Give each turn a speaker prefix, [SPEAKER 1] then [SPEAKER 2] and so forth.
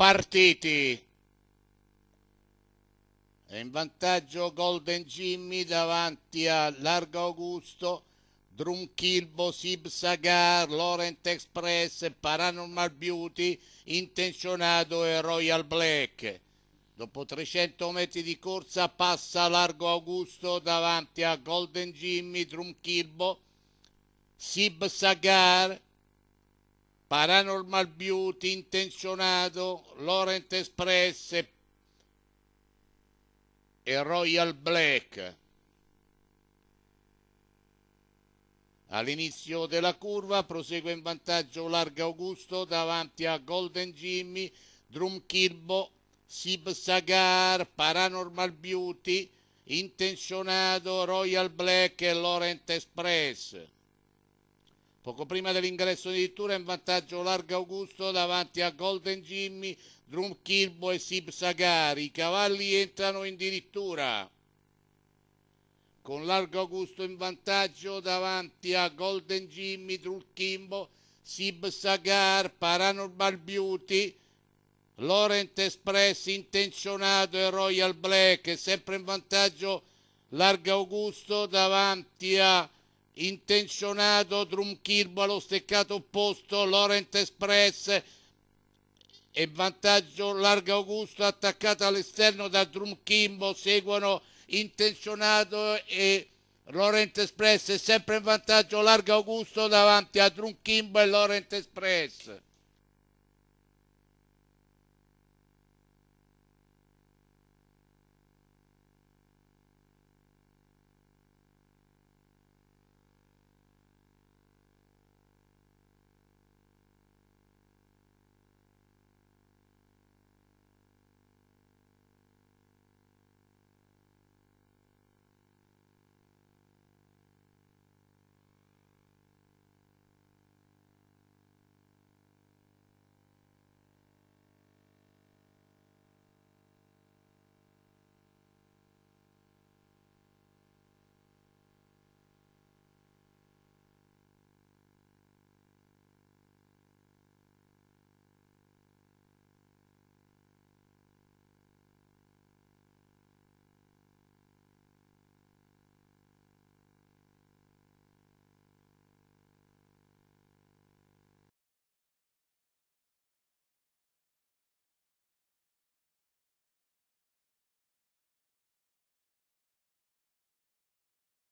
[SPEAKER 1] partiti. È in vantaggio Golden Jimmy davanti a Largo Augusto, Drum Kilbo, Sib Sagar, Laurent Express, Paranormal Beauty, Intenzionato e Royal Black. Dopo 300 metri di corsa passa Largo Augusto davanti a Golden Jimmy, Drum Kilbo, Sib Sagar, Paranormal Beauty, Intenzionato, Laurent Express e Royal Black. All'inizio della curva prosegue in vantaggio Larga Augusto davanti a Golden Jimmy, Drum Kirbo, Sib Sagar, Paranormal Beauty, Intenzionato, Royal Black e Laurent Express. Poco prima dell'ingresso di Tura in vantaggio largo Augusto davanti a Golden Jimmy, Drum Kirbo e Sib Sagari. I cavalli entrano in addirittura con largo Augusto in vantaggio davanti a Golden Jimmy, Drum Kimbo, Sib Sagar, Paranormal Beauty, Laurent Express intenzionato e Royal Black sempre in vantaggio largo Augusto davanti a intenzionato, allo steccato opposto, Laurent Express e vantaggio larga Augusto attaccata all'esterno da Drumchimbo, seguono intenzionato e Laurent Express sempre in vantaggio larga Augusto davanti a Drumchimbo e Laurent Express.